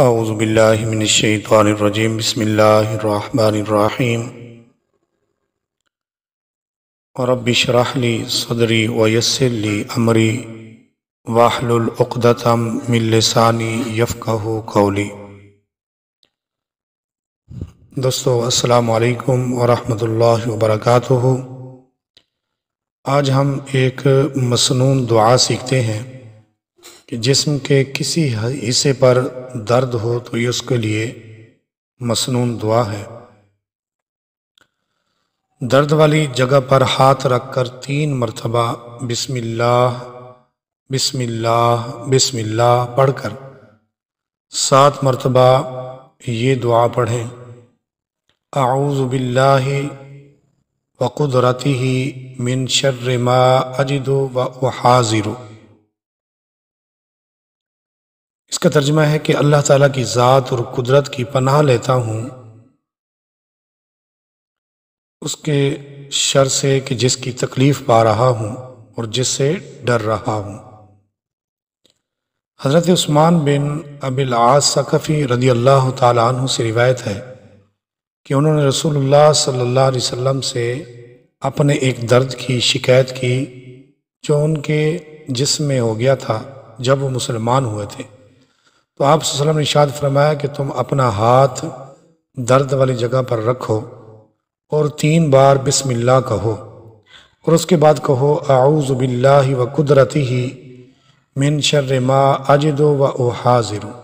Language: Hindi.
आउज़बिल्लिमिनशैतरजीम बसमीम रबशरहली सदरी वयसली अमरी वाहलुलदतम मिलसानी यफ़ह कौली दोस्तों अस्सलाम वालेकुम वरहमतुल्लाहि वबरकातुहू आज हम एक मसनून दुआ सीखते हैं कि जिस्म के किसी हिस्से पर दर्द हो तो ये उसके लिए मसनून दुआ है दर्द वाली जगह पर हाथ रखकर तीन मरतबा बिस्मिल्लाह बिस्मिल्लाह बिस्मिल्लाह पढ़कर सात मरतबा ये दुआ पढ़ें आऊज़बिल्ला वक़ुदरती ही मिन शर्रमा अजिदो व हाजिरों इसका तर्जमा है कि अल्लाह ताला की ज़ात और कुदरत की पनाह लेता हूँ उसके शर से कि जिसकी तकलीफ़ पा रहा हूँ और जिससे डर रहा हूँ हज़रत उस्मान बिन अबिल सकफ़ी रदी अल्लाह तु से रिवायत है कि उन्होंने रसूलुल्लाह सल्लल्लाहु अलैहि वसल्लम से अपने एक दर्द की शिकायत की जो उनके जिसम में हो गया था जब वो मुसलमान हुए थे तो आप ने इशाद फरमाया कि तुम अपना हाथ दर्द वाली जगह पर रखो और तीन बार बिसमिल्ला कहो और उसके बाद कहो आऊज़ बिल्ला व कुदरती ही मिन शर्र मा अजदो व ओ हाजिरू